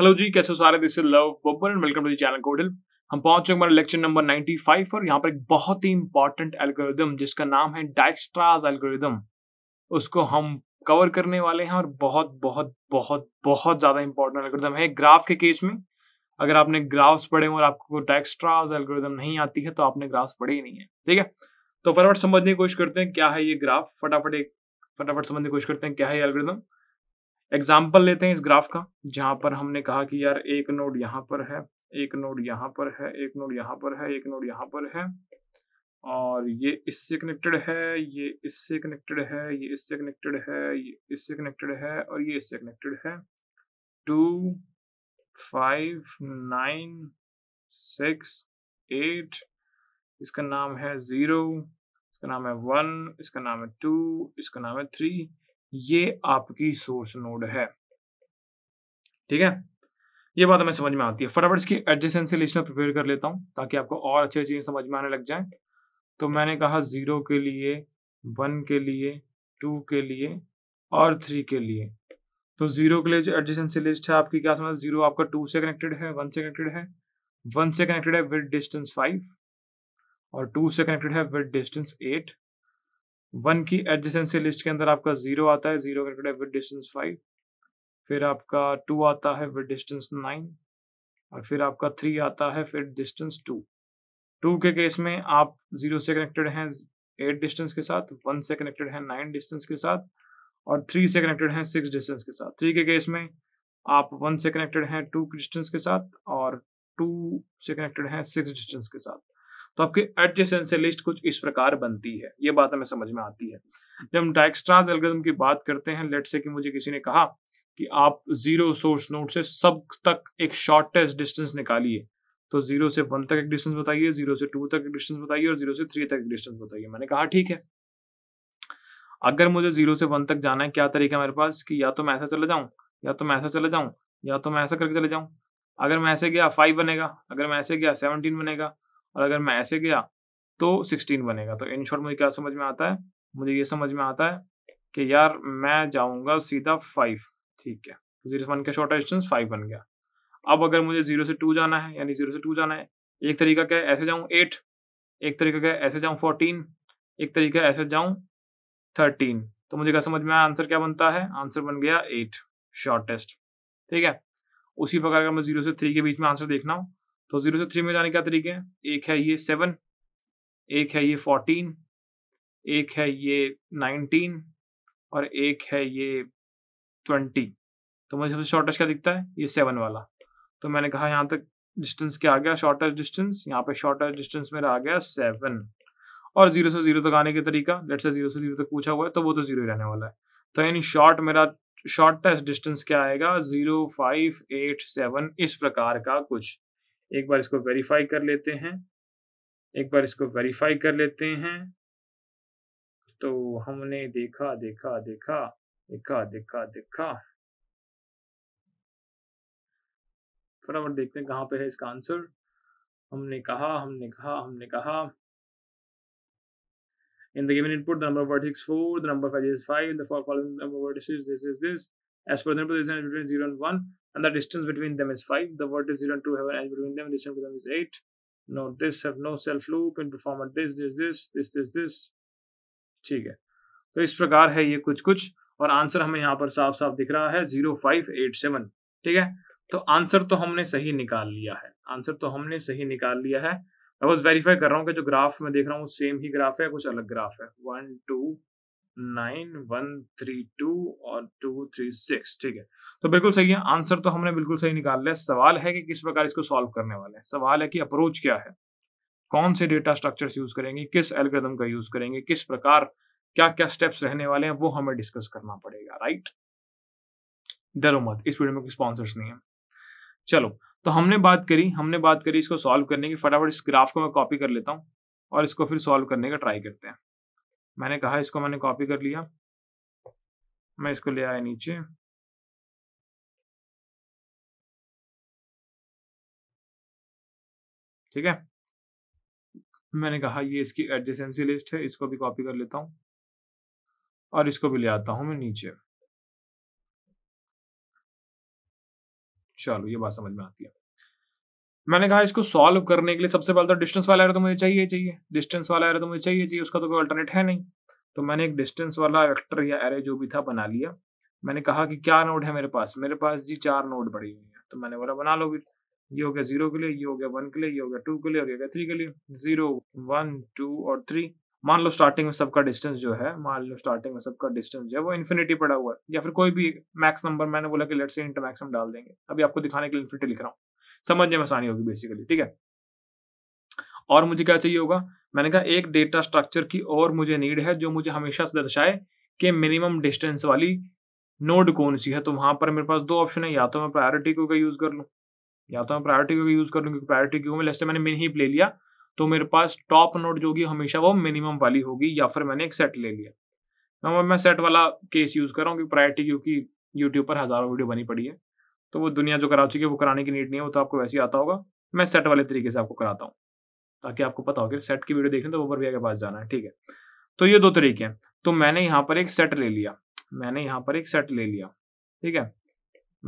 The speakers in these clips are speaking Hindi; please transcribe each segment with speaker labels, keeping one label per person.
Speaker 1: हेलो जी कैसे हो सारे this Love Babbar and welcome to channel कोडल हम पहुंच चुके हमारे लेक्चर नंबर 95 और यहां पर एक बहुत ही इंपॉर्टेंट एल्गोरिदम जिसका नाम है डाइक्स्ट्राज एल्गोरिदम उसको हम कवर करने वाले हैं और बहुत बहुत बहुत बहुत ज़्यादा इंपॉर्टेंट एल्गोरिदम है ग्राफ के केस में अगर आपने ग्राफ्स पढ़े और आपको डाइक्स्ट्राज एल्गोरिदम नहीं आती है तो आपने ग्राफ्स पढ़े ही नहीं है ठीक है तो फटाफट समझने की कोशिश करते हैं क्या है ये ग्राफ फटाफट एक फटाफट समझने की कोशिश करते हैं क्या है एल्गोरिदम एग्जाम्पल लेते हैं इस ग्राफ का जहां पर हमने कहा कि यार एक नोड यहाँ पर है एक नोड यहाँ पर है एक नोड यहाँ पर है एक नोड यहाँ पर है और ये इससे कनेक्टेड है ये इससे कनेक्टेड है ये इससे कनेक्टेड है ये इससे कनेक्टेड है और ये इससे कनेक्टेड है two five nine six eight इसका नाम है ज़ीरो इसका नाम है वन इसका नाम है टू इसका नाम है थ्री ये आपकी सोर्स नोड है ठीक है ये बात हमें समझ में आती है फटाफट इसकी एडजेसेंसी लिस्ट प्रिपेयर कर लेता हूं ताकि आपको और अच्छी चीज़ें समझ में आने लग जाए तो मैंने कहा ज़ीरो के लिए वन के लिए टू के लिए और थ्री के लिए तो ज़ीरो के लिए जो एडजेसेंसी लिस्ट है आपकी क्या समझ ज़ीरो आपका टू से कनेक्टेड है वन से कनेक्टेड है वन से कनेक्टेड है विद डिस्टेंस फाइव और टू से कनेक्टेड है विद डिस्टेंस एट वन की एडजेसेंसी लिस्ट के अंदर आपका जीरो आता है जीरो क्रिकेट है विद डिस्टेंस फाइव फिर आपका टू आता है विद डिस्टेंस नाइन और फिर आपका थ्री आता है फिर डिस्टेंस टू टू के केस में आप जीरो से कनेक्टेड हैं एट डिस्टेंस के साथ वन से कनेक्टेड है नाइन डिस्टेंस के साथ और थ्री से कनेक्टेड हैं सिक्स डिस्टेंस के साथ थ्री के केस में आप वन से कनेक्टेड हैं टू डिस्टेंस के साथ और टू से कनेक्टेड हैं सिक्स डिस्टेंस के साथ तो आपकी एडजेसेंसी लिस्ट कुछ इस प्रकार बनती है ये बात हमें समझ में आती है जब हम डाइक्स्ट्राज एल्गोरिथम की बात करते हैं लेट से कि मुझे किसी ने कहा कि आप जीरो सोर्स नोड से सब तक एक शॉर्टेस्ट डिस्टेंस निकालिए तो जीरो से वन तक एक डिस्टेंस बताइए जीरो से टू तक एक डिस्टेंस बताइए और जीरो से थ्री तक एक डिस्टेंस बताइए मैंने कहा ठीक है अगर मुझे जीरो से वन तक जाना है क्या तरीका मेरे पास कि या तो मैं ऐसा चला जाऊं या तो मैं ऐसा चला जाऊं या तो मैं ऐसा करके चले जाऊं अगर मैं ऐसे गया फाइव बनेगा अगर मैं ऐसे गया सेवनटीन बनेगा और अगर मैं ऐसे गया तो सिक्सटीन बनेगा तो इन शॉर्ट मुझे क्या समझ में आता है मुझे ये समझ में आता है कि यार मैं जाऊँगा सीधा फाइव ठीक है जीरो वन का शॉर्ट डिस्टेंस फाइव बन गया अब अगर मुझे जीरो से टू जाना है यानी जीरो से टू जाना है एक तरीका क्या है ऐसे जाऊँ एट एक तरीका क्या है ऐसे जाऊँ फोर्टीन एक तरीका ऐसे जाऊँ थर्टीन तो मुझे क्या समझ में आया आंसर क्या बनता है आंसर बन गया एट शॉर्टेस्ट ठीक है उसी प्रकार अगर मैं जीरो से थ्री के बीच में आंसर देखना हूँ तो जीरो से थ्री में जाने का तरीके हैं एक है ये सेवन एक है ये फोर्टीन एक है ये नाइनटीन और एक है ये ट्वेंटी तो मुझे सबसे शॉर्टेस्ट क्या दिखता है ये सेवन वाला तो मैंने कहा यहाँ तक डिस्टेंस क्या आ गया शॉर्टेस्ट डिस्टेंस यहाँ पे शॉर्टेस्ट डिस्टेंस मेरा आ गया सेवन और जीरो से जीरो तक आने का तरीका लेट से जीरो से जीरो तक पूछा हुआ है तो वो तो जीरो ही रहने वाला है तो इन शॉर्ट मेरा शॉर्टेस्ट डिस्टेंस क्या आएगा जीरो फाइव एट सेवन इस प्रकार का कुछ एक बार इसको वेरीफाई कर लेते हैं एक बार इसको वेरीफाई कर लेते हैं तो हमने देखा देखा देखा देखा
Speaker 2: देखा देखा फटाफट देखते हैं
Speaker 1: कहाँ पे है इसका आंसर हमने कहा हमने कहा हमने कहा in the given input number of vertices 4 the number of edges 5 the for column number of vertices this is this edge पर number is 0 and 1 and the distance between them is 5. The vertex 0 and 2 have an edge between them, the distance between them is 8. Now, this have no self loop, in perform this, this, this, this, this, this. Okay. So, this is the है ये कुछ कुछ और आंसर हमें यहाँ पर साफ साफ दिख रहा है जीरो फाइव एट सेवन ठीक है तो आंसर तो हमने सही निकाल लिया है आंसर तो हमने सही निकाल लिया है मैं बस वेरीफाई कर रहा हूँ कि जो ग्राफ मैं देख रहा हूँ सेम ही ग्राफ है कुछ अलग ग्राफ है one two nine one three two और टू थ्री सिक्स ठीक है तो बिल्कुल सही है आंसर तो हमने बिल्कुल सही निकाल लिया सवाल है कि किस प्रकार इसको सॉल्व करने वाले हैं सवाल है कि अप्रोच क्या है कौन से डेटा स्ट्रक्चर्स यूज करेंगे किस एल्गोरिथम का यूज करेंगे किस प्रकार क्या क्या स्टेप्स रहने वाले हैं वो हमें डिस्कस करना पड़ेगा राइट डरो मत इस वीडियो में कोई स्पॉन्सर्स नहीं है चलो तो हमने बात करी हमने बात करी इसको सॉल्व करने की फटाफट इस ग्राफ को मैं कॉपी कर लेता हूँ और इसको फिर सॉल्व करने का ट्राई करते हैं मैंने कहा इसको मैंने कॉपी कर लिया मैं इसको ले
Speaker 2: आया नीचे ठीक है मैंने कहा ये इसकी एडजेसेंसी लिस्ट है इसको भी कॉपी कर लेता हूं और इसको भी ले आता हूं मैं नीचे
Speaker 1: चलो ये बात समझ में आती है मैंने कहा इसको सॉल्व करने के लिए सबसे पहले तो डिस्टेंस वाला एरो तो मुझे चाहिए चाहिए डिस्टेंस वाला एरो तो मुझे चाहिए चाहिए उसका तो कोई अल्टरनेट है नहीं तो मैंने एक डिस्टेंस वाला वेक्टर या एरे जो भी था बना लिया मैंने कहा कि क्या नोड है मेरे पास मेरे पास जी चार नोड पड़ी हुई है तो मैंने बोला बना लो फिर ये हो गया जीरो के लिए ये हो गया वन के लिए ये हो गया टू के लिए हो गया थ्री के लिए जीरो वन टू और थ्री मान लो स्टार्टिंग में सबका डिस्टेंस जो है मान लो स्टार्टिंग में सबका डिस्टेंस जो है वो इन्फिनिटी पड़ा हुआ है या फिर कोई भी मैक्स नंबर मैंने बोला कि लेट से इंटर मैक्स हम डाल देंगे अभी आपको दिखाने के लिए इन्फिनिटी लिख रहा हूँ समझने में आसानी होगी बेसिकली ठीक है और मुझे क्या चाहिए होगा मैंने कहा एक डेटा स्ट्रक्चर की और मुझे नीड है जो मुझे हमेशा से दर्शाए कि मिनिमम डिस्टेंस वाली नोड कौन सी है तो वहां पर मेरे पास दो ऑप्शन है या तो मैं प्रायोरिटी क्यू का यूज कर लूँ या तो मैं प्रायोरिटी क्यू का यूज कर लूँ क्योंकि प्रायोरिटी क्यू में जैसे मैंने मिन ही ले लिया तो मेरे पास टॉप नोड जो होगी हमेशा वो मिनिमम वाली होगी या फिर मैंने एक सेट ले लिया मैं सेट वाला केस यूज कर रहा हूँ क्योंकि प्रायोरिटी क्यू की यूट्यूब पर हजारों वीडियो बनी पड़ी है तो वो दुनिया जो कराची की वो कराने की नीड नहीं है वो तो आपको वैसे ही आता होगा मैं सेट वाले तरीके से आपको कराता हूँ ताकि आपको पता हो कि सेट की वीडियो देखें तो ओवर के पास जाना है ठीक है तो ये दो तरीके हैं तो मैंने यहाँ पर एक सेट ले लिया मैंने यहाँ पर एक सेट ले लिया ठीक है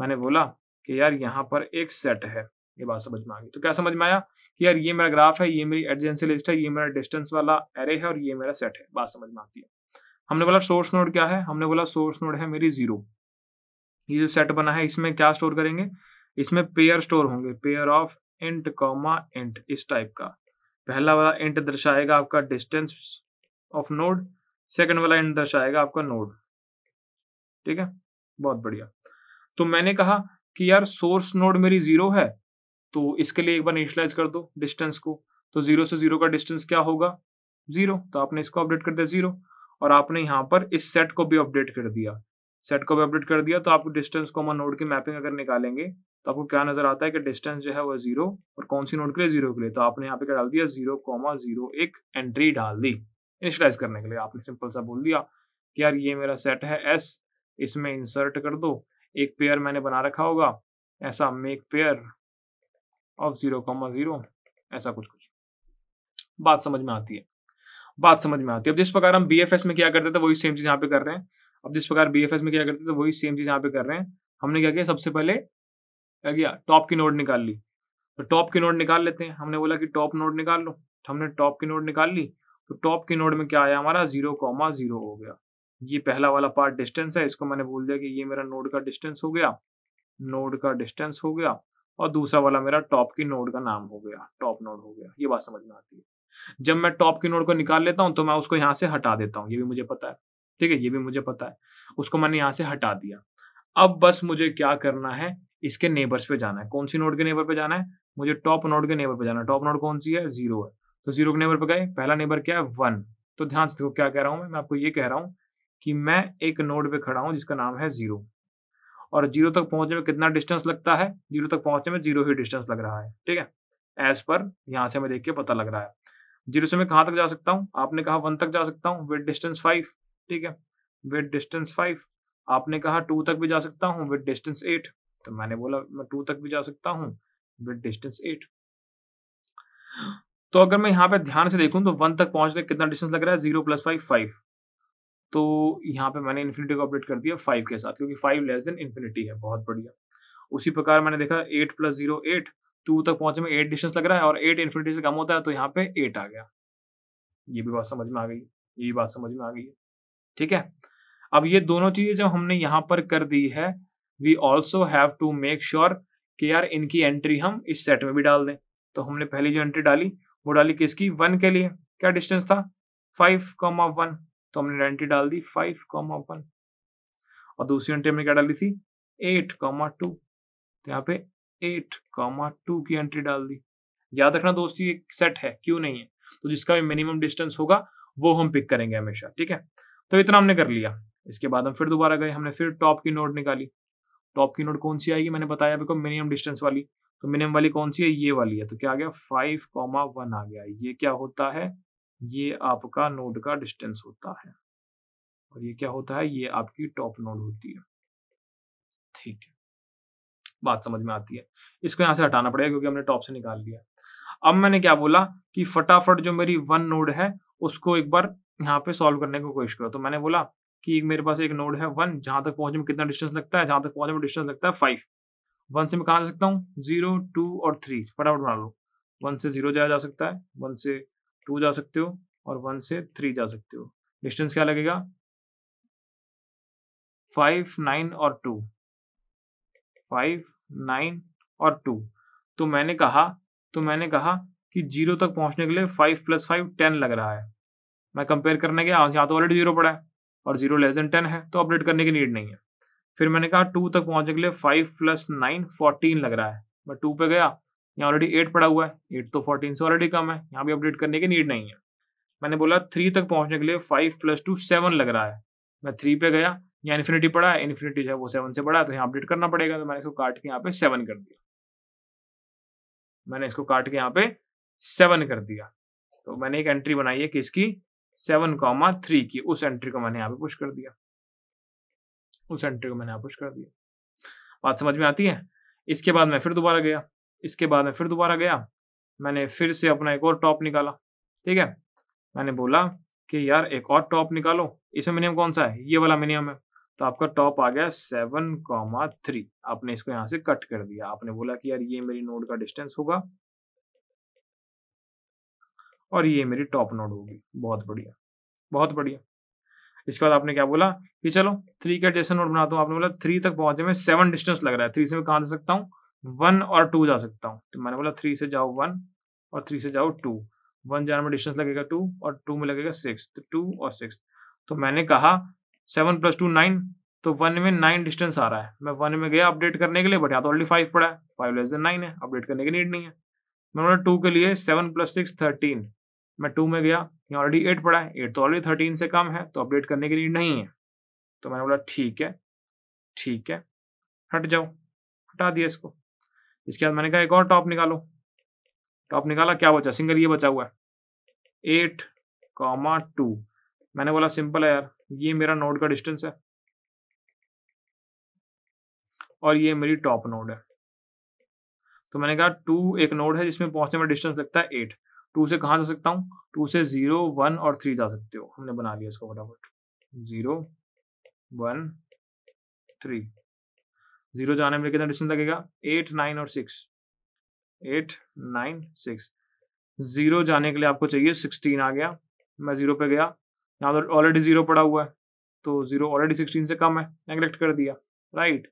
Speaker 1: मैंने बोला कि यार यहाँ पर एक सेट है ये बात समझ में आ गई तो क्या समझ में आया कि यार ये मेरा ग्राफ है ये मेरी एडजेंसी लिस्ट है ये मेरा डिस्टेंस वाला एरे है और ये मेरा सेट है बात समझ में आती है हमने बोला सोर्स नोड क्या है हमने बोला सोर्स नोड है मेरी जीरो ये जो सेट बना है इसमें क्या स्टोर करेंगे इसमें पेयर स्टोर होंगे pair of int comma int इस टाइप का पहला वाला इंट दर्शाएगा आपका डिस्टेंस ऑफ नोड सेकंड वाला इंट दर्शाएगा आपका नोड ठीक है बहुत बढ़िया तो मैंने कहा कि यार सोर्स नोड मेरी जीरो है तो इसके लिए एक बार इनिशलाइज कर दो डिस्टेंस को तो जीरो से जीरो का डिस्टेंस क्या होगा जीरो तो आपने इसको अपडेट कर दिया जीरो और आपने यहां पर इस सेट को भी अपडेट कर दिया सेट को भी अपडेट कर दिया तो आपको डिस्टेंस कॉमन नोड की मैपिंग अगर निकालेंगे तो आपको क्या नजर आता है कि डिस्टेंस जो है वो जीरो और कौन सी नोड के लिए जीरो के लिए तो आपने यहाँ पे क्या डाल दिया जीरो कॉमा जीरो एक एंट्री डाल दी इनिशलाइज करने के लिए आपने सिंपल सा बोल दिया कि यार ये मेरा सेट है एस इसमें इंसर्ट कर दो एक पेयर मैंने बना रखा होगा ऐसा make pair of zero comma zero ऐसा कुछ कुछ बात समझ में आती है बात समझ में आती है अब जिस प्रकार हम बी में क्या करते थे वही सेम चीज यहाँ पे कर रहे हैं अब जिस प्रकार बी में क्या करते थे वही सेम चीज़ यहाँ पे कर रहे हैं हमने क्या किया सबसे पहले क्या किया टॉप की नोट निकाल ली तो टॉप की नोट निकाल लेते हैं हमने बोला कि टॉप नोट निकाल लो तो हमने टॉप की नोट निकाल ली तो टॉप की नोट में क्या आया हमारा जीरो कॉमा जीरो हो गया ये पहला वाला पार्ट डिस्टेंस है इसको मैंने बोल दिया कि ये मेरा नोड का डिस्टेंस हो गया नोड का डिस्टेंस हो गया और दूसरा वाला मेरा टॉप की नोड का नाम हो गया टॉप नोड हो गया ये बात समझ में आती है जब मैं टॉप की नोड को निकाल लेता हूँ तो मैं उसको यहाँ से हटा देता हूँ ये भी मुझे पता है ठीक है ये भी मुझे पता है उसको मैंने यहाँ से हटा दिया अब बस मुझे क्या करना है इसके नेबर्स पे जाना है कौन सी नोड के नेबर पे जाना है मुझे टॉप नोड के नेबर पे जाना है टॉप नोड कौन सी है जीरो है तो जीरो के नेबर पे गए पहला नेबर क्या है वन तो ध्यान से देखो क्या कह रहा हूँ मैं आपको ये कह रहा हूँ कि मैं एक नोड पे खड़ा हूँ जिसका नाम है जीरो और जीरो तक पहुंचने में कितना डिस्टेंस लगता है जीरो तक पहुंचने में जीरो ही डिस्टेंस लग रहा है ठीक है एज पर यहाँ से हमें देख के पता लग रहा है जीरो से मैं कहाँ तक जा सकता हूँ आपने कहा वन तक जा सकता हूँ विद डिस्टेंस फाइव ठीक है विद डिस्टेंस फाइव आपने कहा टू तक भी जा सकता हूँ विद डिस्टेंस एट तो मैंने बोला मैं टू तक भी जा सकता हूँ विद डिस्टेंस एट तो अगर मैं यहाँ पे ध्यान से देखूं तो वन तक पहुंचने कितना डिस्टेंस लग रहा है जीरो प्लस फाइव फाइव तो यहाँ पे मैंने इन्फिनिटी को अपडेट कर दिया फाइव के साथ क्योंकि फाइव लेस देन इन्फिनिटी है बहुत बढ़िया उसी प्रकार मैंने देखा eight plus zero eight two तक पहुंचने में एट डिस्टेंस लग रहा है और एट इन्फिनिटी से कम होता है तो यहाँ पे एट आ गया ये भी बात समझ में आ गई ये बात समझ में आ गई है ठीक है अब ये दोनों चीजें जब हमने यहां पर कर दी है we also have to make sure कि यार इनकी एंट्री हम इस सेट में भी डाल दें तो हमने पहली जो एंट्री डाली वो डाली किसकी वन के लिए क्या डिस्टेंस था फाइव कॉमा वन तो हमने एंट्री डाल दी फाइव कॉमा वन और दूसरी एंट्री हमने क्या डाली थी एट कॉमा टू तो यहाँ पे एट कॉमा टू की एंट्री डाल दी याद रखना दोस्ती ये सेट है क्यों नहीं है तो जिसका भी मिनिमम डिस्टेंस होगा वो हम पिक करेंगे हमेशा ठीक है तो इतना हमने कर लिया इसके बाद हम फिर दोबारा गए हमने फिर टॉप की नोट निकाली टॉप की नोट कौन सी आएगी मैंने बताया बिकॉज मिनिमम डिस्टेंस वाली तो मिनिमम वाली कौन सी है ये वाली है तो क्या आ गया फाइव कॉमा वन आ गया ये क्या होता है ये आपका नोड का डिस्टेंस होता है और ये क्या होता है ये आपकी टॉप नोड होती है ठीक है बात समझ में आती है इसको यहां से हटाना पड़ेगा क्योंकि हमने टॉप से निकाल लिया अब मैंने क्या बोला कि फटाफट जो मेरी वन नोड है उसको एक बार यहाँ पे सॉल्व करने की कोशिश करो तो मैंने बोला कि मेरे पास एक नोड है वन जहाँ तक पहुँचने में कितना डिस्टेंस लगता है जहाँ तक पहुँचने में डिस्टेंस लगता है फाइव वन से मैं कहाँ जा सकता हूँ जीरो टू और थ्री फटाफट बना लो वन से जीरो जाया जा सकता है वन से टू जा सकते हो और वन से थ्री जा सकते हो डिस्टेंस क्या लगेगा फाइव नाइन और टू फाइव नाइन और टू तो मैंने कहा तो मैंने कहा कि जीरो तक पहुंचने के लिए फाइव प्लस फाइव टेन लग रहा है मैं कंपेयर करने गया यहाँ तो ऑलरेडी जीरो पड़ा है और जीरो लेस देन टेन है तो अपडेट करने की नीड नहीं है फिर मैंने कहा टू तक पहुँचने के लिए फाइव प्लस नाइन फोर्टीन लग रहा है मैं टू पे गया यहाँ ऑलरेडी एट पड़ा हुआ है एट तो फोर्टीन से ऑलरेडी कम है यहाँ भी अपडेट करने की नीड नहीं है मैंने बोला थ्री तक पहुँचने के लिए फाइव प्लस टू सेवन लग रहा है मैं थ्री पे गया यहाँ इन्फिनिटी पड़ा है इन्फिनिटी जो है वो सेवन से बड़ा है तो यहाँ अपडेट करना पड़ेगा तो मैंने इसको काट के यहाँ पे सेवन कर दिया मैंने इसको काट के यहाँ पे सेवन कर दिया तो मैंने एक एंट्री बनाई है किसकी सेवन कॉमा थ्री की उस एंट्री को मैंने यहाँ पे पुश कर दिया उस एंट्री को मैंने यहाँ पुश कर दिया बात समझ में आती है इसके बाद मैं फिर दोबारा गया इसके बाद मैं फिर दोबारा गया मैंने फिर से अपना एक और टॉप निकाला ठीक है मैंने बोला कि यार एक और टॉप निकालो इसमें मिनिमम कौन सा है ये वाला मिनिमम है तो आपका टॉप आ गया सेवन कॉमा थ्री आपने इसको यहाँ से कट कर दिया आपने बोला कि यार ये मेरी नोड का डिस्टेंस होगा और ये मेरी टॉप नोड होगी बहुत बढ़िया बहुत बढ़िया इसके बाद आपने क्या बोला कि चलो थ्री का जैसे नोट बनाता हूँ आपने बोला थ्री तक पहुंचे में सेवन डिस्टेंस लग रहा है थ्री से मैं कहाँ जा सकता हूँ वन और टू जा सकता हूँ तो मैंने बोला थ्री से जाओ वन और थ्री से जाओ टू वन जाने में डिस्टेंस लगेगा टू और टू में लगेगा सिक्स तो टू और सिक्स तो मैंने कहा सेवन प्लस टू नाइन तो वन में नाइन डिस्टेंस आ रहा है मैं वन में गया अपडेट करने के लिए बट यहाँ तो ऑलरेडी फाइव पड़ा है फाइव लेस देन नाइन है अपडेट करने की नीड नहीं है मैंने बोला टू के लिए सेवन प्लस सिक्स थर्टीन मैं टू में गया यहाँ ऑलरेडी एट पड़ा है एट तो ऑलरेडी थर्टीन से कम है तो अपडेट करने के लिए नहीं है तो मैंने बोला ठीक है ठीक है हट जाओ हटा दिया इसको इसके बाद मैंने कहा एक और टॉप निकालो टॉप निकाला क्या बचा सिंगल ये बचा हुआ है एट कॉमा टू मैंने बोला सिंपल है यार ये मेरा नोड का डिस्टेंस है और ये मेरी टॉप नोड है तो मैंने कहा टू एक नोड है जिसमें पहुंचने में डिस्टेंस लगता है एट टू से कहाँ जा सकता हूँ टू से जीरो वन और थ्री जा सकते हो हमने बना लिया इसको फटाफट जीरो वन थ्री जीरो जाने में कितना डिस्टेंस लगेगा एट नाइन और six eight nine six zero जाने के लिए आपको चाहिए सिक्सटीन आ गया मैं जीरो पे गया यहाँ पर तो ऑलरेडी जीरो पड़ा हुआ है तो जीरो ऑलरेडी सिक्सटीन से कम है नेग्लेक्ट कर दिया राइट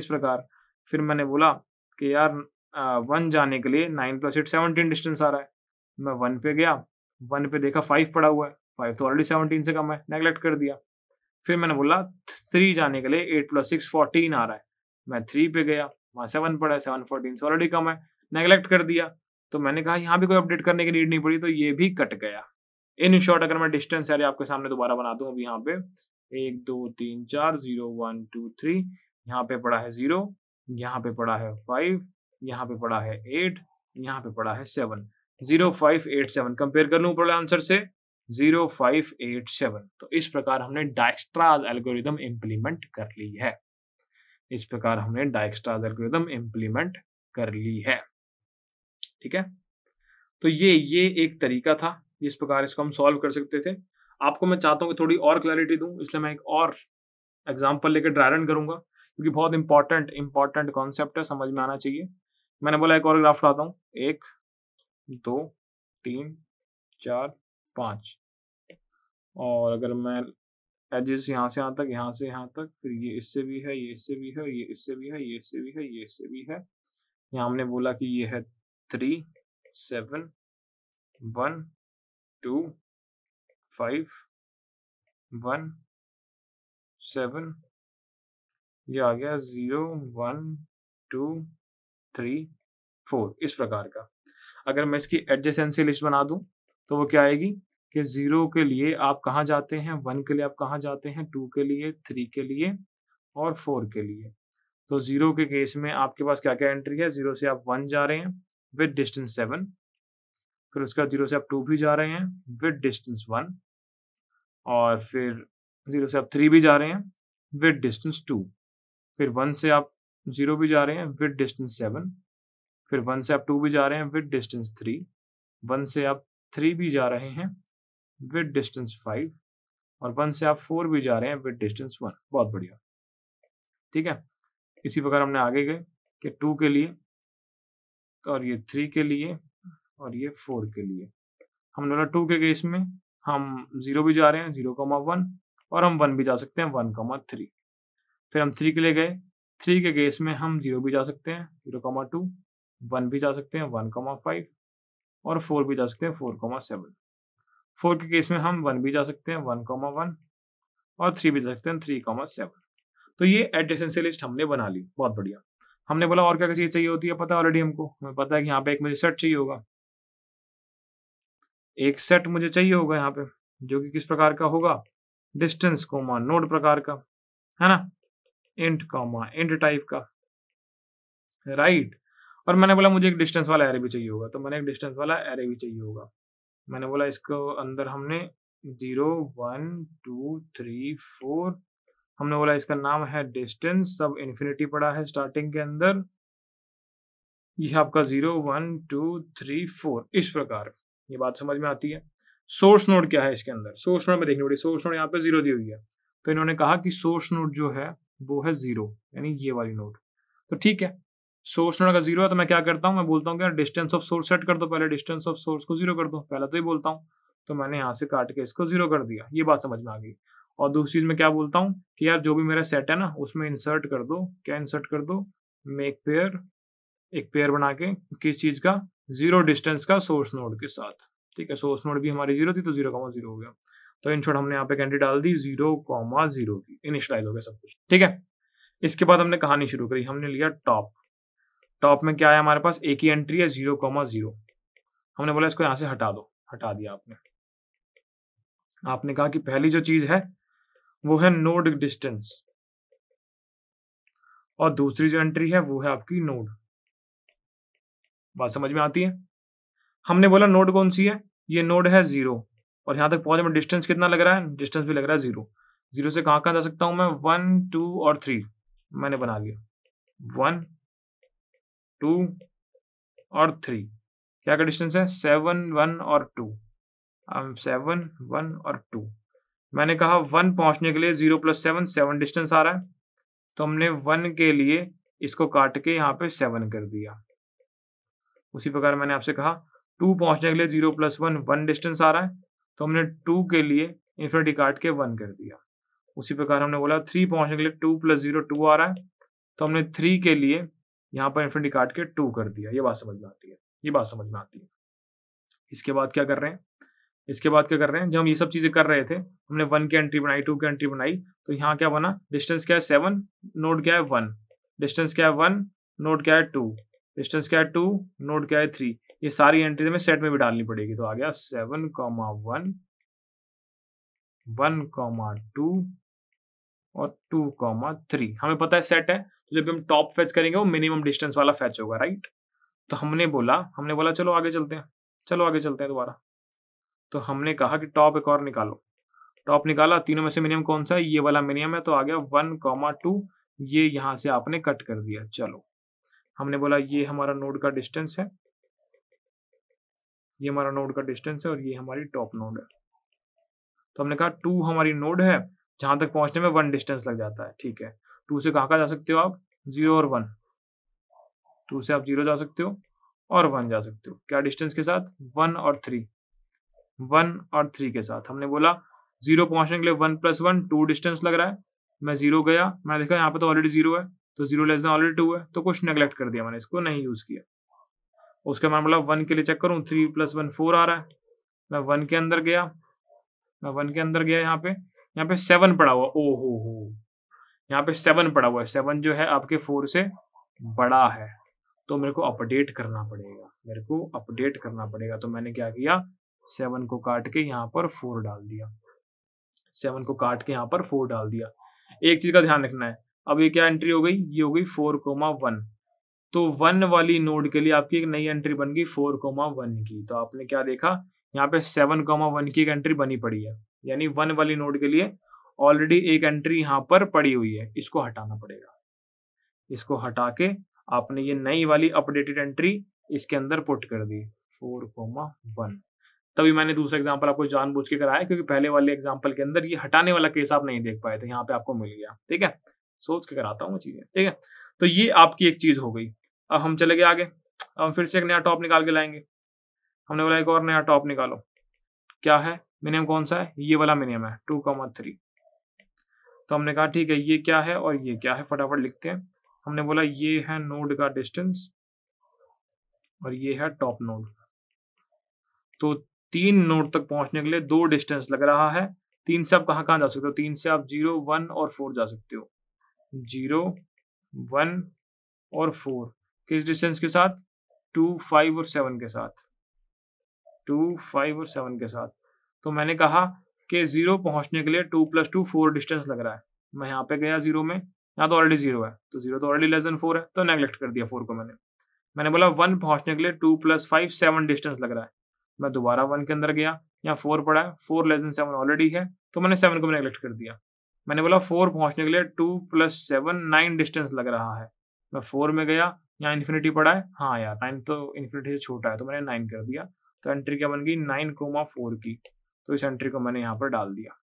Speaker 1: इस प्रकार फिर मैंने बोला कि यार वन जाने के लिए nine plus eight seventeen distance आ रहा है मैं वन पे गया वन पे देखा फाइव पड़ा हुआ है फाइव तो ऑलरेडी सेवनटीन से कम है नेगलेक्ट कर दिया फिर मैंने बोला थ्री जाने के लिए एट प्लस सिक्स फोर्टीन आ रहा है मैं थ्री पे गया वहाँ सेवन पड़ा है सेवन फोर्टीन से ऑलरेडी कम है नेगलेक्ट कर दिया तो मैंने कहा यहाँ भी कोई अपडेट करने की नीड नहीं पड़ी तो ये भी कट गया इन शॉर्ट अगर मैं डिस्टेंस अरे आपके सामने दोबारा बना दूँ अभी यहाँ पे एक दो तीन चार जीरो वन टू थ्री यहाँ पे पड़ा है जीरो यहाँ पे पड़ा है फाइव यहाँ पे पड़ा है एट यहाँ पे पड़ा है seven zero five eight seven compare कर लू ऊपर आंसर से जीरो फाइव एट सेवन तो इस प्रकार हमने डाइक्स्ट्राज एल्गोरिदम इम्प्लीमेंट कर ली है इस प्रकार हमने डाइक्स्ट्राज एल्गोरिदम इंप्लीमेंट कर ली है ठीक है तो ये ये एक तरीका था जिस प्रकार इसको हम सॉल्व कर सकते थे आपको मैं चाहता हूँ कि थोड़ी और क्लैरिटी दूं इसलिए मैं एक और एग्जाम्पल लेकर ड्राई रन करूंगा क्योंकि बहुत इंपॉर्टेंट इंपॉर्टेंट कॉन्सेप्ट है समझ में आना चाहिए मैंने बोला एक और ग्राफ लाता हूँ एक दो तीन चार पाँच और अगर मैं एजेस यहाँ से यहाँ तक यहाँ से यहाँ तक फिर ये इससे भी है ये इससे भी है ये इससे भी है ये इससे भी है ये इससे भी है यहाँ हमने बोला कि ये है
Speaker 2: three seven one two five one seven
Speaker 1: ये आ गया zero one two three four इस प्रकार का अगर मैं इसकी एडजेसेंसी लिस्ट बना दूँ तो वो क्या आएगी कि ज़ीरो के लिए आप कहाँ जाते हैं वन के लिए आप कहाँ जाते हैं टू के लिए थ्री के लिए और फोर के लिए तो ज़ीरो के केस में आपके पास क्या क्या एंट्री है ज़ीरो से आप वन जा रहे हैं विद डिस्टेंस सेवन फिर उसके बाद ज़ीरो से आप टू भी जा रहे हैं विद डिस्टेंस वन और फिर ज़ीरो से आप थ्री भी जा रहे हैं विद डिस्टेंस टू फिर वन से आप ज़ीरो भी जा रहे हैं विद डिस्टेंस सेवन फिर वन से आप टू भी जा रहे हैं विद डिस्टेंस थ्री वन से आप थ्री भी जा रहे हैं विद डिस्टेंस फाइव और वन से आप फोर भी जा रहे हैं विद डिस्टेंस वन बहुत बढ़िया ठीक है इसी प्रकार हमने आगे गए कि टू के लिए तो और ये थ्री के लिए और ये फोर के लिए हमने बोला टू के केस में हम जीरो भी जा रहे हैं जीरो कमा वन और हम वन भी जा सकते हैं वन कॉमा थ्री फिर हम थ्री के लिए गए थ्री के केस में हम जीरो भी जा सकते हैं जीरो कॉमा टू वन भी जा सकते हैं वन कॉमा फाइव और फोर भी जा सकते हैं फोर कॉमा सेवन फोर के केस में हम वन भी जा सकते हैं वन कॉमा वन और थ्री भी जा सकते हैं थ्री कॉमा सेवन तो ये एडजेसेंसी लिस्ट हमने बना ली बहुत बढ़िया हमने बोला और क्या क्या चीज़ चाहिए होती है पता ऑलरेडी हमको हमें पता है कि यहाँ पे एक मुझे सेट चाहिए होगा एक सेट मुझे चाहिए होगा यहाँ पे जो कि किस प्रकार का होगा डिस्टेंस कॉमा नोड प्रकार का है ना इंट कॉमा इंट टाइप का राइट right. और मैंने बोला मुझे एक डिस्टेंस वाला एरे भी चाहिए होगा तो मैंने एक डिस्टेंस वाला एरे भी चाहिए होगा मैंने बोला इसको अंदर हमने zero one two three four हमने बोला इसका नाम है डिस्टेंस सब इन्फिनिटी पड़ा है स्टार्टिंग के अंदर यह आपका zero one two three four इस प्रकार ये बात समझ में आती है सोर्स नोड क्या है इसके अंदर सोर्स नोड में देखनी पड़ी सोर्स नोड यहाँ पे जीरो दी हुई है तो इन्होंने कहा कि सोर्स नोड जो है वो है जीरो यानी ये वाली नोड तो ठीक है सोर्स नोड अगर जीरो है तो मैं क्या करता हूँ मैं बोलता हूँ कि डिस्टेंस ऑफ सोर्स सेट कर दो पहले डिस्टेंस ऑफ सोर्स को जीरो कर दो पहले तो ही बोलता हूँ तो मैंने यहाँ से काट के इसको जीरो कर दिया ये बात समझ में आ गई और दूसरी चीज में क्या बोलता हूँ कि यार जो भी मेरा सेट है ना उसमें इंसर्ट कर दो क्या इंसर्ट कर दो मेक पेयर एक पेयर बना के किस चीज का जीरो डिस्टेंस का सोर्स नोड के साथ ठीक है सोर्स नोड भी हमारी जीरो थी तो जीरो कॉमा जीरो हो गया तो इन शॉर्ट हमने यहाँ पे कैंडी डाल दी जीरो कॉमा जीरो की इनिशलाइज हो गया सब कुछ ठीक है इसके बाद हमने कहानी शुरू करी हमने लिया टॉप टॉप में क्या है हमारे पास एक ही एंट्री है जीरो कॉमा जीरो हमने बोला इसको यहां से हटा दो हटा दिया आपने आपने कहा कि पहली जो चीज है वो है नोड डिस्टेंस और दूसरी जो एंट्री है वो है आपकी नोड बात समझ में आती है हमने बोला नोड कौन सी है ये नोड है जीरो और यहां तक पहुंचे में डिस्टेंस कितना लग रहा है डिस्टेंस भी लग रहा है जीरो जीरो से कहां कहां जा सकता हूं मैं वन टू और थ्री मैंने बना लिया वन टू और थ्री क्या का डिस्टेंस है सेवन वन और टू सेवन वन और टू मैंने कहा वन पहुंचने के लिए zero plus seven seven distance आ रहा है तो हमने वन के लिए इसको काट के यहाँ पे सेवन कर दिया उसी प्रकार मैंने आपसे कहा टू पहुंचने के लिए zero plus one one distance आ रहा है तो हमने टू के लिए इन्फिनिटी काट के वन कर दिया उसी प्रकार हमने बोला थ्री पहुंचने के लिए टू प्लस जीरो टू आ रहा है तो हमने थ्री के लिए यहाँ पर इन्फिनिटी काट के टू कर दिया ये बात समझ में आती है ये बात समझ में आती है इसके बाद क्या कर रहे हैं इसके बाद क्या कर रहे हैं जब हम ये सब चीज़ें कर रहे थे हमने वन की एंट्री बनाई टू की एंट्री बनाई तो यहाँ क्या बना डिस्टेंस क्या है सेवन नोट क्या है वन डिस्टेंस क्या है वन नोट क्या है टू डिस्टेंस क्या है टू नोट क्या है थ्री ये सारी एंट्री हमें सेट में भी डालनी पड़ेगी तो आ गया seven comma one one comma two और टू कॉमा थ्री हमें पता है सेट है तो जब भी हम टॉप फेच करेंगे वो मिनिमम डिस्टेंस वाला फेच होगा राइट तो हमने बोला हमने बोला चलो आगे चलते हैं चलो आगे चलते हैं दोबारा तो हमने कहा कि टॉप एक और निकालो टॉप निकाला तीनों में से मिनिमम कौन सा है ये वाला मिनिमम है तो आ गया वन कॉमा टू ये यहां से आपने कट कर दिया चलो हमने बोला ये हमारा नोड का डिस्टेंस है ये हमारा नोड का डिस्टेंस है और ये हमारी टॉप नोड है तो हमने कहा टू हमारी नोड है जहां तक पहुंचने में वन डिस्टेंस लग जाता है ठीक है टू से कहाँ कहाँ जा सकते हो आप जीरो और वन टू से आप जीरो जा सकते हो और वन जा सकते हो क्या डिस्टेंस के साथ वन और थ्री वन और थ्री के साथ हमने बोला जीरो पहुंचने के लिए one plus one two distance लग रहा है मैं जीरो गया मैंने देखा यहाँ पे तो ऑलरेडी जीरो है तो zero less than already two है तो कुछ नेग्लेक्ट कर दिया मैंने इसको नहीं यूज किया उसके मैंने बोला वन के लिए चेक करूँ थ्री प्लस वन फोर आ रहा है मैं वन के अंदर गया मैं वन के अंदर गया यहाँ पे यहाँ पे सेवन पड़ा हुआ ओ हो हो यहाँ पे सेवन पड़ा हुआ है सेवन जो है आपके फोर से बड़ा है तो मेरे को अपडेट करना पड़ेगा मेरे को अपडेट करना पड़ेगा तो मैंने क्या किया सेवन को काट के यहाँ पर फोर डाल दिया सेवन को काट के यहाँ पर फोर डाल दिया एक चीज का ध्यान रखना है अब ये क्या एंट्री हो गई ये हो गई फोर कोमा वन तो वन वाली नोड के लिए आपकी एक नई एंट्री बन गई फोर कोमा वन की तो आपने क्या देखा यहाँ पे सेवन कोमा वन की एक एंट्री बनी पड़ी है यानी वन वाली नोड के लिए ऑलरेडी एक एंट्री यहाँ पर पड़ी हुई है इसको हटाना पड़ेगा इसको हटा के आपने ये नई वाली अपडेटेड एंट्री इसके अंदर पुट कर दी फोर कोमा वन तभी मैंने दूसरा एग्जाम्पल आपको जानबूझ के कराया क्योंकि पहले वाले एग्जाम्पल के अंदर ये हटाने वाला केस आप नहीं देख पाए थे यहाँ पे आपको मिल गया ठीक है सोच के कराता हूँ चीजें ठीक है तो ये आपकी एक चीज हो गई अब हम चले गए आगे अब हम फिर से एक नया टॉप निकाल के लाएंगे हमने बोला एक और नया टॉप निकालो क्या है मिनिमम कौन सा है ये वाला मिनिमम है टू कॉमा थ्री तो हमने कहा ठीक है ये क्या है और ये क्या है फटाफट लिखते हैं हमने बोला ये है नोड का डिस्टेंस और ये है टॉप नोड तो तीन नोड तक पहुंचने के लिए दो डिस्टेंस लग रहा है तीन से आप कहाँ कहाँ जा सकते हो तीन से आप जीरो वन और फोर जा सकते हो जीरो वन और फोर किस डिस्टेंस के साथ टू फाइव और सेवन के साथ टू फाइव और सेवन के साथ तो मैंने कहा के जीरो पहुंचने के लिए two plus two four distance लग रहा है मैं यहाँ पे गया जीरो में यहाँ तो ऑलरेडी जीरो है तो जीरो तो ऑलरेडी लेस देन फोर है तो नेग्लेक्ट कर दिया फोर को मैंने मैंने बोला वन पहुंचने के लिए two plus five seven distance लग रहा है मैं दोबारा वन के अंदर गया यहाँ फोर पड़ा है four less than seven already है तो मैंने सेवन को नेग्लेक्ट कर दिया मैंने बोला फोर पहुंचने के लिए two plus seven nine distance लग रहा है मैं फोर में गया यहाँ इन्फिनिटी पड़ा है हाँ यार नाइन तो इन्फिनिटी से छोटा है तो मैंने नाइन कर दिया तो एंट्री क्या बन गई नाइन कोमा फोर की तो इस एंट्री को मैंने यहां पर डाल दिया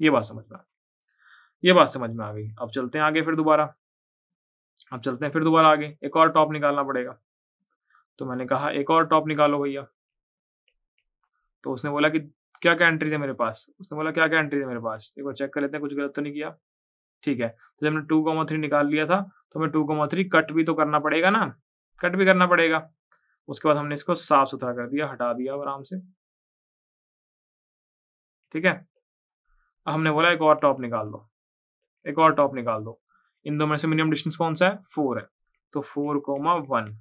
Speaker 1: ये बात समझ में आ गई ये बात समझ में आ गई अब चलते हैं आगे फिर दोबारा अब चलते हैं फिर दोबारा आगे एक और टॉप निकालना पड़ेगा तो मैंने कहा एक और टॉप निकालो भैया तो उसने बोला कि क्या क्या एंट्री थे मेरे पास उसने बोला क्या क्या एंट्री थे मेरे पास एक बार चेक कर लेते हैं कुछ गलत तो नहीं किया ठीक है तो जब हमने टू कॉमा थ्री निकाल लिया था तो हमें टू कॉमा थ्री कट भी तो करना पड़ेगा ना कट भी करना पड़ेगा उसके बाद हमने इसको साफ सुथरा कर दिया हटा दिया आराम से ठीक है हमने बोला एक और टॉप निकाल दो एक और टॉप निकाल दो इन दो में से मिनिमम डिस्टेंस कौन सा है फोर है तो फोर कोमा वन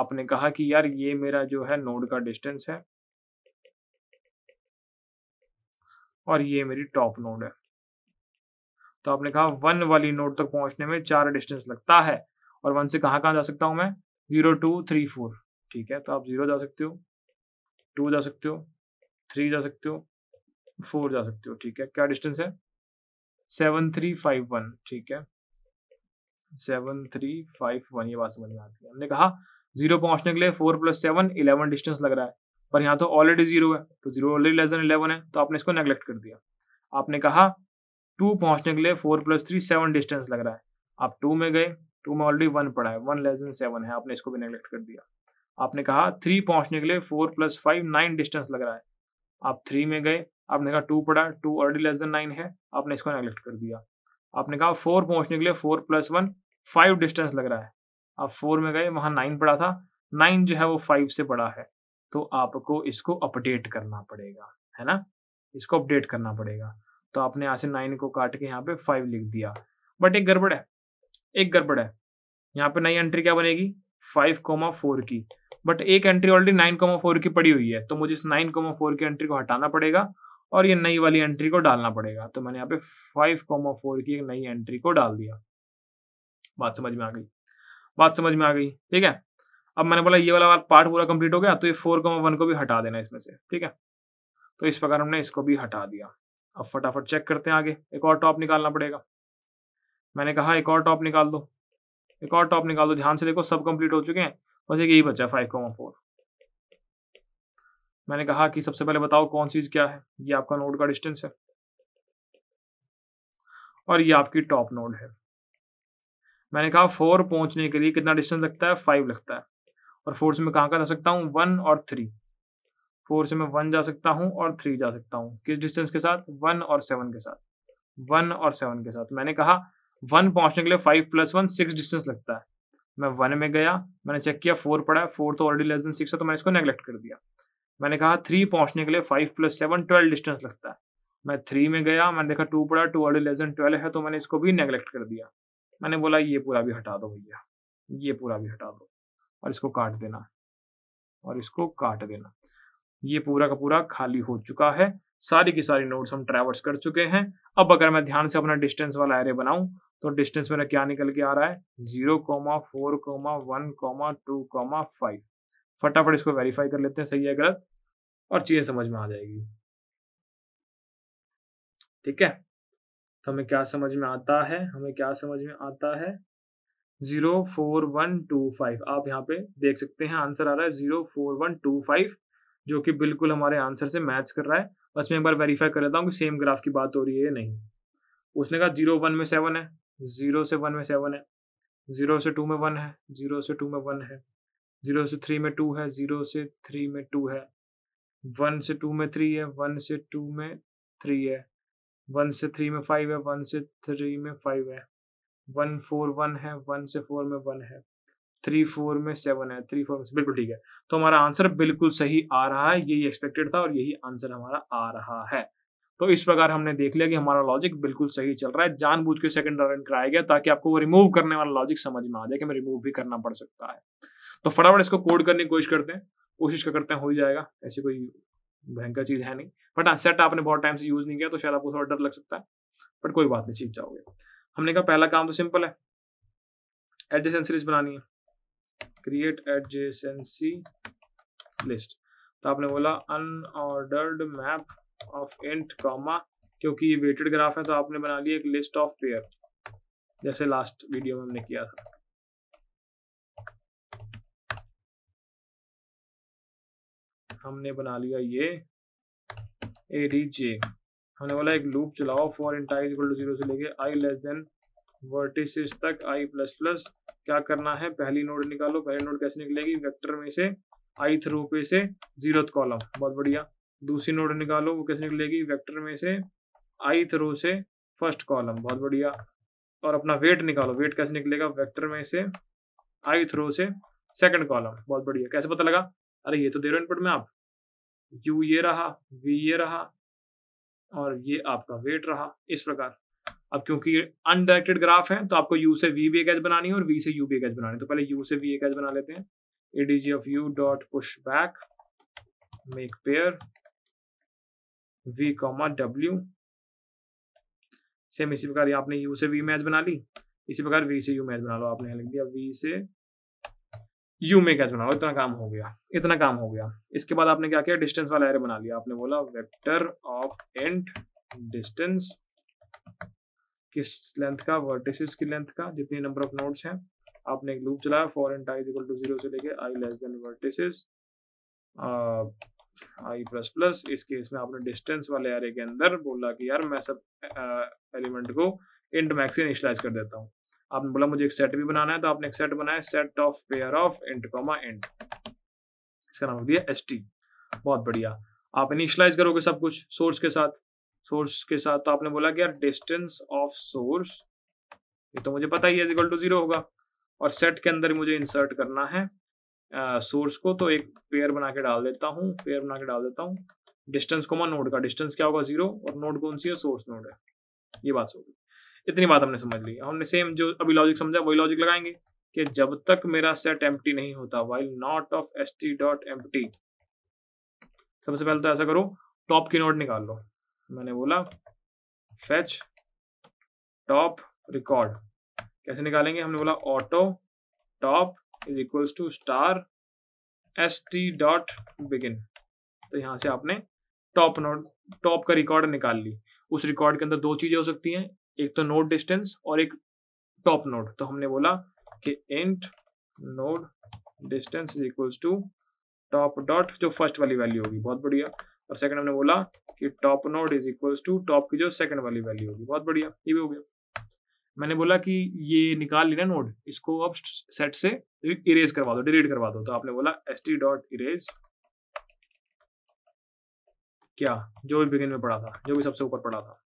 Speaker 1: आपने कहा कि यार ये मेरा जो है नोड का डिस्टेंस है और ये मेरी टॉप नोड है तो आपने कहा वन वाली नोड तक पहुंचने में चार डिस्टेंस लगता है और वन से कहा जा सकता हूं मैं जीरो टू थ्री फोर ठीक है तो आप जीरो जा सकते हो टू जा सकते हो थ्री जा सकते हो फोर जा सकते हो ठीक है क्या डिस्टेंस है सेवन थ्री फाइव वन ठीक है सेवन थ्री फाइव वन ये बात समझ में आती है हमने कहा जीरो पहुंचने के लिए four plus seven eleven distance लग रहा है पर यहाँ तो ऑलरेडी जीरो है तो zero already less than eleven है तो आपने इसको नेग्लेक्ट कर दिया आपने कहा टू पहुंचने के लिए four plus three seven distance लग रहा है आप टू में गए टू में ऑलरेडी वन पड़ा है वन लेस देन सेवन है आपने इसको भी नेग्लेक्ट कर दिया आपने कहा थ्री पहुंचने के लिए four plus five nine distance लग रहा है आप थ्री में गए आपने कहा टू पड़ा two already less than nine है आपने इसको नेगलेक्ट कर दिया आपने कहा फोर पहुंचने के लिए four plus one five distance लग रहा है आप फोर में गए वहां नाइन पड़ा था नाइन जो है वो फाइव से बड़ा है तो आपको इसको अपडेट करना पड़ेगा है ना इसको अपडेट करना पड़ेगा तो आपने यहाँ से नाइन को काट के यहाँ पे फाइव लिख दिया बट एक गड़बड़ है एक गड़बड़ है यहाँ पे नई एंट्री क्या बनेगी फाइव कोमा फोर की बट एक entry already nine comma four की पड़ी हुई है तो मुझे इस नाइन कोमा फोर की एंट्री को हटाना पड़ेगा और ये नई वाली एंट्री को डालना पड़ेगा तो मैंने यहाँ पे फाइव कॉमा फोर की एक नई एंट्री को डाल दिया बात समझ में आ गई बात समझ में आ गई ठीक है अब मैंने बोला ये वाला पार्ट पूरा कंप्लीट हो गया तो ये फोर कॉमा वन को भी हटा देना इसमें से ठीक है तो इस प्रकार हमने इसको भी हटा दिया अब फटाफट चेक करते हैं आगे एक और टॉप निकालना पड़ेगा मैंने कहा एक और टॉप निकाल दो एक और टॉप निकाल दो ध्यान से देखो सब कंप्लीट हो चुके हैं बस एक यही बचा फाइव कॉमा फोर मैंने कहा कि सबसे पहले बताओ कौन सी क्या है ये आपका नोड का डिस्टेंस है और ये आपकी टॉप नोड है मैंने कहा फोर पहुंचने के लिए कितना डिस्टेंस लगता है फाइव लगता है और फोर से मैं कहाँ का जा सकता हूँ वन और थ्री फोर से मैं वन जा सकता हूँ और थ्री जा सकता हूँ किस डिस्टेंस के साथ वन और सेवन के साथ वन और सेवन के साथ मैंने कहा वन पहुंचने के लिए five plus one six distance लगता है मैं वन में गया मैंने चेक किया फोर पड़ा है फोर तो ऑलरेडी लेस देन सिक्स है तो मैंने इसको नेग्लेक्ट कर दिया मैंने कहा थ्री पहुंचने के लिए five plus seven twelve distance लगता है मैं थ्री में गया मैंने देखा टू पड़ा टू और इलेवन ट्वेल्व है तो मैंने इसको भी नेग्लेक्ट कर दिया मैंने बोला ये पूरा भी हटा दो भैया ये पूरा भी हटा दो और इसको काट देना और इसको काट देना ये पूरा का पूरा खाली हो चुका है सारी की सारी नोट्स हम ट्रैवर्स कर चुके हैं अब अगर मैं ध्यान से अपना डिस्टेंस वाला एरे बनाऊं तो डिस्टेंस मेरा क्या निकल के आ रहा है zero comma four comma one comma two comma five फटाफट इसको वेरीफाई कर लेते हैं सही है गलत और चीज़ें समझ में आ जाएगी ठीक है तो हमें क्या समझ में आता है हमें क्या समझ में आता है zero four one two five आप यहाँ पे देख सकते हैं आंसर आ रहा है zero four one two five जो कि बिल्कुल हमारे आंसर से मैच कर रहा है बस मैं एक बार वेरीफाई कर लेता हूँ कि सेम ग्राफ की बात हो रही है या नहीं उसने कहा जीरो वन में सेवन है जीरो से वन में सेवन है जीरो से टू में वन है जीरो से टू में वन है जीरो से थ्री में टू है जीरो से थ्री में टू है वन से टू में थ्री है वन से टू में थ्री है वन से थ्री में फाइव है वन से थ्री में फाइव है वन फोर वन है वन से फोर में वन है थ्री फोर में सेवन है थ्री फोर में बिल्कुल ठीक है तो हमारा आंसर बिल्कुल सही आ रहा है यही एक्सपेक्टेड था और यही आंसर हमारा आ रहा है तो इस प्रकार हमने देख लिया कि हमारा लॉजिक बिल्कुल सही चल रहा है जानबूझ के सेकंड ऑर्डर कराया गया ताकि आपको वो रिमूव करने वाला लॉजिक समझ में आ जाए कि हमें रिमूव भी करना पड़ सकता है तो फटाफट इसको कोड करने की कोशिश करते हैं कोशिश करते हैं हो ही जाएगा ऐसी कोई भयंकर चीज़ है नहीं बट हाँ सेट आपने बहुत टाइम से यूज़ नहीं किया तो शायद आपको थोड़ा डर लग सकता है
Speaker 2: बट कोई बात नहीं सीख जाओगे
Speaker 1: हमने कहा पहला काम तो सिंपल है एडजेसेंसी बनानी है क्रिएट एडजेसेंसी लिस्ट तो आपने बोला unordered map of int comma क्योंकि ये वेटेड ग्राफ है तो आपने बना लिया एक लिस्ट ऑफ पेयर
Speaker 2: जैसे लास्ट वीडियो में हमने
Speaker 1: किया था हमने बना लिया ये ए डी जे हमने बोला एक लूप चलाओ for in equal to zero से लेके आई लेस देन वर्टिसेस तक आई प्लस प्लस क्या करना है पहली नोड निकालो पहली नोड कैसे निकलेगी वेक्टर में से आई थ्रो पे से जीरो कॉलम बहुत बढ़िया दूसरी नोड निकालो वो कैसे निकलेगी वेक्टर में से आई थ्रो से फर्स्ट कॉलम बहुत बढ़िया और अपना वेट निकालो वेट कैसे निकलेगा वेक्टर में से आई थ्रो से सेकंड कॉलम बहुत बढ़िया कैसे पता लगा अरे ये तो दे रहे हो इनपुट में आप यू ये रहा वी ये रहा और ये आपका वेट रहा इस प्रकार अब क्योंकि अनडायरेक्टेड ग्राफ है तो आपको यू से वी भी एक एच बनानी है और वी से यू भी एक एच बनानी है तो पहले यू से वी एक एच बना लेते हैं G of U dot push back make pair V comma W same इसी प्रकार आपने यू से वी मैच बना ली इसी प्रकार वी से यू मैच बना लो आपने लिख दिया वी से यू में क्या चुना इतना काम हो गया इतना काम हो गया इसके बाद आपने क्या किया डिस्टेंस वाला एरे बना लिया आपने बोला वेक्टर ऑफ एंड डिस्टेंस किस लेंथ का वर्टिसेस की लेंथ का जितने नंबर ऑफ नोड्स हैं आपने एक लूप चलाया for and I equal to zero से लेके I less than vertices I plus plus इस केस में आपने डिस्टेंस वाले एरे के अंदर बोला कि यार मैं सब एलिमेंट uh, को इंट मैक्स से इनिशलाइज कर देता हूँ आपने बोला मुझे एक सेट भी बनाना है तो आपने एक सेट बनाया set of pair of int comma int इसका नाम दिया एस टी बहुत बढ़िया आप इनिशलाइज करोगे सब कुछ सोर्स के साथ सोर्स के साथ तो आपने बोला कि यार डिस्टेंस ऑफ सोर्स ये तो मुझे पता ही है इक्वल टू जीरो होगा और सेट के अंदर मुझे इंसर्ट करना है सोर्स uh, को तो एक पेयर बना के डाल देता हूँ पेयर बना के डाल देता हूँ डिस्टेंस को मैं नोड का डिस्टेंस क्या होगा जीरो और नोड कौन सी है सोर्स नोड है ये बात होगी इतनी बात हमने समझ ली हमने सेम जो अभी लॉजिक समझा वही लॉजिक लगाएंगे कि जब तक मेरा सेट एम नहीं होता while not of S T dot M सबसे पहले तो ऐसा करो टॉप की नोट निकाल लो मैंने बोला फेच टॉप रिकॉर्ड कैसे निकालेंगे हमने बोला auto top is equals to star S T dot begin तो यहां से आपने टॉप नोट टॉप का रिकॉर्ड निकाल ली उस रिकॉर्ड के अंदर दो चीज़ें हो सकती हैं एक तो नोड डिस्टेंस और एक टॉप नोड तो हमने बोला कि int node distance is equals to top dot जो फर्स्ट वाली वैल्यू होगी बहुत बढ़िया और सेकंड हमने बोला कि top node is equals to top की जो सेकंड वाली वैल्यू होगी बहुत बढ़िया ये भी हो गया मैंने बोला कि ये निकाल लेना नोड इसको अब सेट से इरेज करवा दो डिलीट करवा दो तो आपने बोला एस टी डॉट इरेज क्या जो भी
Speaker 2: बिगिन में पढ़ा था जो भी सबसे ऊपर पढ़ा था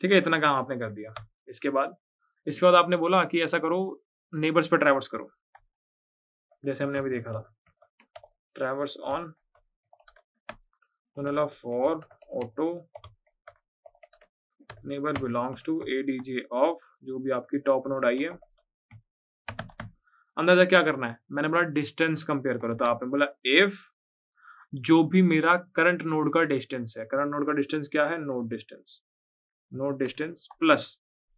Speaker 1: ठीक है इतना काम आपने कर दिया इसके बाद इसके बाद आपने बोला कि ऐसा करो नेबर्स पे ट्रैवर्स करो जैसे हमने अभी देखा था ट्रैवर्स ऑन बोला for auto neighbour belongs to A D J of जो भी आपकी टॉप नोड आई है अंदाजा क्या करना है मैंने बोला डिस्टेंस कंपेयर करो तो आपने बोला इफ जो भी मेरा करंट नोड का डिस्टेंस है करंट नोड का डिस्टेंस क्या है node distance node distance plus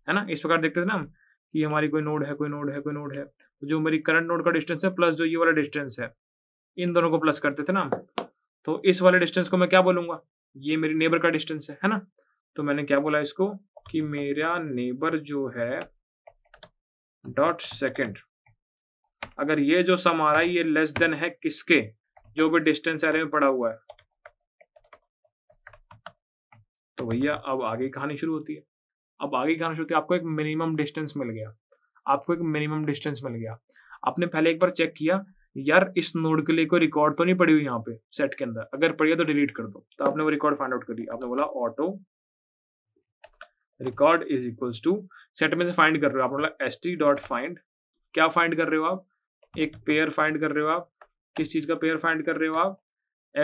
Speaker 1: है ना इस प्रकार देखते थे ना हम कि हमारी कोई नोड है कोई नोड है कोई नोड है तो जो मेरी करंट नोड का डिस्टेंस है प्लस जो ये वाला डिस्टेंस है इन दोनों को प्लस करते थे ना हम तो इस वाले डिस्टेंस को मैं क्या बोलूंगा ये मेरी नेबर का डिस्टेंस है है ना तो मैंने क्या बोला इसको कि मेरा नेबर जो है डॉट सेकेंड अगर ये जो सम आ रहा है ये लेस देन है किसके जो भी डिस्टेंस आ रहे में पड़ा हुआ है तो भैया अब आगे कहानी शुरू होती है अब आगे कहानी शुरू होती है आपको एक मिनिमम डिस्टेंस मिल गया आपको एक मिनिमम डिस्टेंस मिल गया आपने पहले एक बार चेक किया यार इस नोड के लिए कोई रिकॉर्ड तो नहीं पड़ी हुई यहाँ पे सेट के अंदर अगर पड़ी है तो डिलीट कर दो तो आपने वो रिकॉर्ड फाइंड आउट कर दिया आपने बोला auto record is equals to set में से फाइंड कर रहे हो आपने बोला एस टी डॉट फाइंड क्या फाइंड कर रहे हो आप एक पेयर फाइंड कर रहे हो आप किस चीज़ का पेयर फाइंड कर रहे हो आप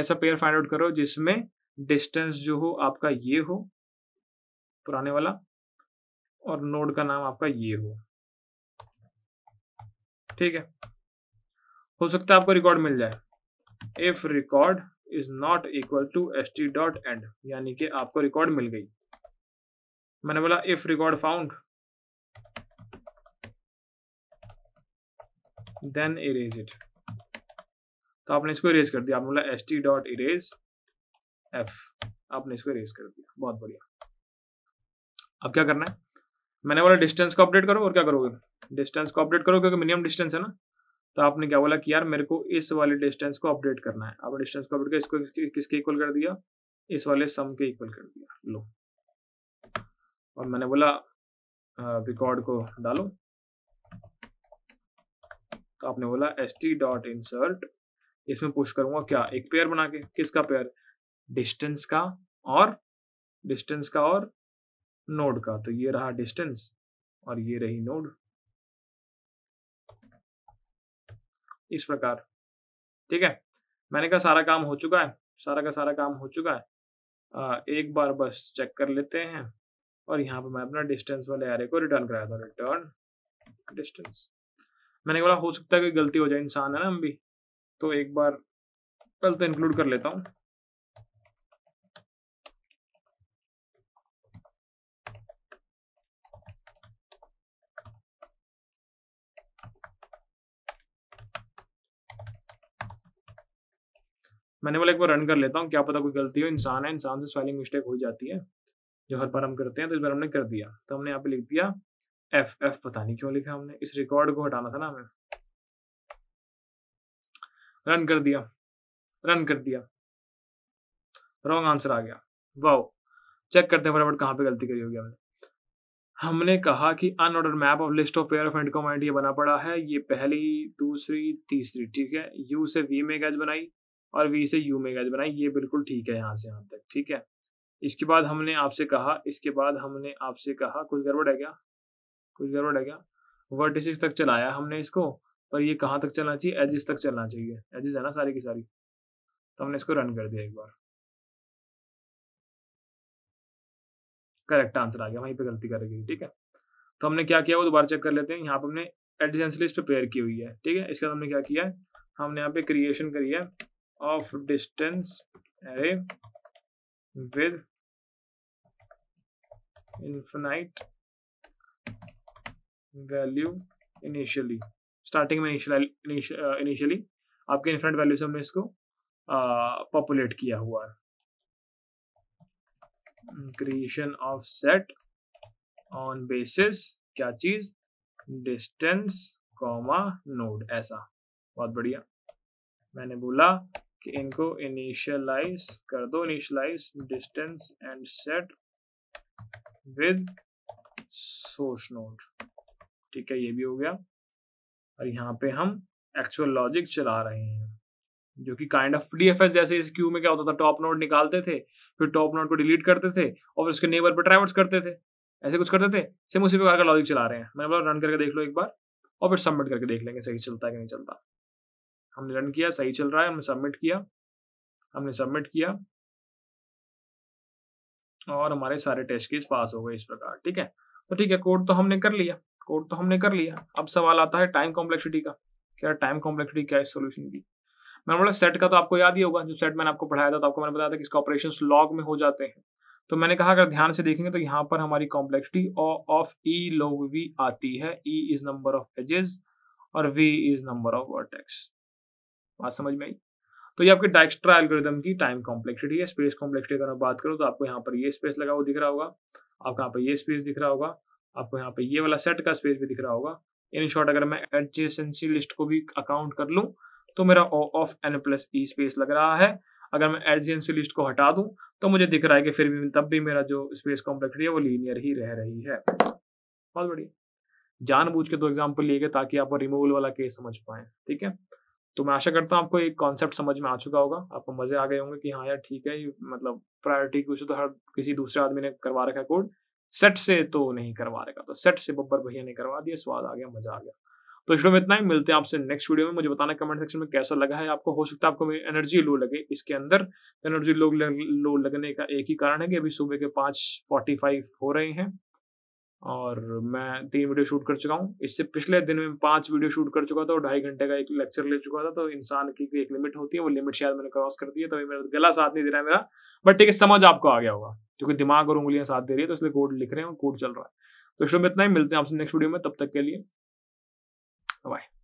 Speaker 1: ऐसा पेयर फाइंड आउट करो जिसमें डिस्टेंस जो हो आपका ये हो पुराने वाला और नोड का नाम आपका ये हो ठीक है हो सकता है आपको रिकॉर्ड मिल जाए if record is not equal to S T dot end यानी कि आपको रिकॉर्ड मिल गई मैंने बोला if record found then erase it तो आपने इसको इरेज कर दिया आपने बोला S T dot erase F आपने इसको रेस कर दिया बहुत बढ़िया अब क्या करना है मैंने बोला डिस्टेंस को अपडेट करो और क्या करोगे डिस्टेंस को अपडेट करो क्योंकि मिनिमम डिस्टेंस है ना तो आपने क्या बोला कि यार मेरे को इस वाले डिस्टेंस को अपडेट करना है आपने डिस्टेंस को अपडेट कर इसको किसके इक्वल कर दिया इस वाले सम के इक्वल कर दिया लो और मैंने बोला रिकॉर्ड को डालो तो आपने बोला एस टी डॉट इंसर्ट इसमें पुश करूंगा क्या एक पेयर बना के किसका पेयर डिस्टेंस का और डिस्टेंस का और नोड का तो ये रहा
Speaker 2: डिस्टेंस और ये रही नोड
Speaker 1: इस प्रकार ठीक है मैंने कहा सारा काम हो चुका है सारा का सारा काम हो चुका है आ, एक बार बस चेक कर लेते हैं और यहाँ पर मैं अपना डिस्टेंस वाले एरे को रिटर्न कराया था रिटर्न डिस्टेंस मैंने बोला हो सकता है कि गलती हो जाए इंसान है ना हम भी तो एक बार पहले तो इंक्लूड कर लेता हूँ मैंने बोला एक बार रन कर लेता हूँ क्या पता कोई गलती हो इंसान है इंसान से स्पेलिंग मिस्टेक हो जाती है जो हर बार हम करते हैं तो इस बार हमने कर दिया तो हमने यहाँ पे लिख दिया एफ एफ पता नहीं क्यों लिखा हमने इस रिकॉर्ड को हटाना था ना हमें
Speaker 2: रन कर दिया रन कर दिया
Speaker 1: रॉन्ग आंसर आ गया वाओ चेक करते हैं फटाफट कहाँ पे गलती करी होगी हमने हमने कहा कि unorder map of list of pair of and command ये बना पड़ा है ये पहली दूसरी तीसरी ठीक है यू से वी में एक बनाई और वी से यू मेगाज बनाए ये बिल्कुल ठीक है यहाँ से यहाँ तक ठीक है इसके बाद हमने आपसे कहा इसके बाद हमने आपसे कहा कुछ गड़बड़ है क्या कुछ गड़बड़ है क्या वर्टिसिक्स तक चलाया हमने इसको पर ये कहाँ तक चलना चाहिए एजिस तक चलना चाहिए एजिस है ना सारी की सारी तो हमने इसको रन कर दिया एक बार
Speaker 2: करेक्ट आंसर आ गया वहीं पे गलती कर करेगी ठीक है
Speaker 1: तो हमने क्या किया वो दोबारा चेक कर लेते हैं यहाँ पे हमने एडिजेंस लिस्ट प्रिपेयर की हुई है ठीक है इसके बाद हमने क्या किया है हमने यहाँ पे क्रिएशन करी है of distance array
Speaker 2: with infinite
Speaker 1: value initially starting में uh, इनिशियली आपके infinite वैल्यू से हमने इसको पॉपुलेट uh, किया हुआ है creation of set on basis क्या चीज डिस्टेंस कॉमा नोड ऐसा बहुत बढ़िया मैंने बोला कि इनको इनिशियलाइज कर दो initialise distance and set with source node ठीक है ये भी हो गया और यहाँ पे हम एक्चुअल लॉजिक चला रहे हैं जो कि kind of D F S जैसे इस क्यू में क्या होता था टॉप नोड निकालते थे फिर टॉप नोड को डिलीट करते थे और फिर उसके नेबर पर ट्रैवर्स करते थे ऐसे कुछ करते थे सेम उसी प्रकार का लॉजिक चला रहे हैं मैं बोला रन करके देख लो एक बार और फिर सबमिट करके देख लेंगे सही चलता है कि नहीं चलता हमने रन किया सही चल रहा है हमने सबमिट किया हमने सबमिट किया और हमारे सारे टेस्ट केस पास हो गए इस प्रकार ठीक है तो ठीक है कोड तो हमने कर लिया कोड तो हमने कर लिया अब सवाल आता है टाइम कॉम्प्लेक्सिटी का क्या टाइम कॉम्प्लेक्सिटी क्या है सोल्यूशन की मैंने बोला सेट का तो आपको याद ही होगा जो सेट मैंने आपको पढ़ाया था तो आपको मैंने बताया था कि इसका ऑपरेशन लॉग में हो जाते हैं तो मैंने कहा अगर ध्यान से देखेंगे तो यहाँ पर हमारी complexity of E log V आती है E is number of edges और V is number of vertex बात समझ में आई तो ये आपके डायस्ट्रा एल्गोरिदम की टाइम कॉम्प्लेक्सिटी है स्पेस कॉम्प्लेक्सिटी अगर मैं बात करूँ तो आपको यहाँ पर ये स्पेस लगा हुआ दिख रहा होगा आपको यहाँ पर ये स्पेस दिख रहा होगा आपको यहाँ पर ये वाला सेट का स्पेस भी दिख रहा होगा इन शॉर्ट अगर मैं एडजेसेंसी लिस्ट को भी अकाउंट कर लूँ तो मेरा O of N plus E space लग रहा है अगर मैं एडजेंसी लिस्ट को हटा दूँ तो मुझे दिख रहा है कि फिर भी तब भी मेरा जो स्पेस कॉम्प्लेक्सिटी है वो लीनियर ही रह रही है बहुत बढ़िया जानबूझ के दो एग्जाम्पल लिए गए ताकि आप वो रिमूवल वाला केस समझ पाए ठीक है तो मैं आशा करता हूँ आपको एक कॉन्सेप्ट समझ में आ चुका होगा आपको मजे आ गए होंगे कि हाँ यार ठीक है मतलब प्रायोरिटी कुछ तो हर किसी दूसरे आदमी ने करवा रखा है कोड सेट से तो नहीं करवा रखा तो सेट से बब्बर भैया ने करवा दिया स्वाद आ गया मजा आ गया तो इस में इतना ही मिलते हैं आपसे नेक्स्ट वीडियो में मुझे बताना कमेंट सेक्शन में कैसा लगा है आपको हो सकता है आपको मेरी एनर्जी लो लगे इसके अंदर एनर्जी लो लो लगने का एक ही कारण है कि अभी सुबह के पाँच फोर्टी फाइव हो रहे हैं और मैं तीन वीडियो शूट कर चुका हूँ इससे पिछले दिन में पांच वीडियो शूट कर चुका था और ढाई घंटे का एक लेक्चर ले चुका था तो इंसान की एक लिमिट होती है वो लिमिट शायद मैंने क्रॉस कर दी है तो मेरा गला साथ नहीं दे रहा है मेरा बट ठीक है समझ आपको आ गया होगा क्योंकि दिमाग और उंगलियां साथ दे रही है तो इसलिए कोड लिख रहे हैं और कोड चल रहा है तो शुरू में इतना ही मिलते हैं आपसे नेक्स्ट वीडियो में तब तक के लिए बाय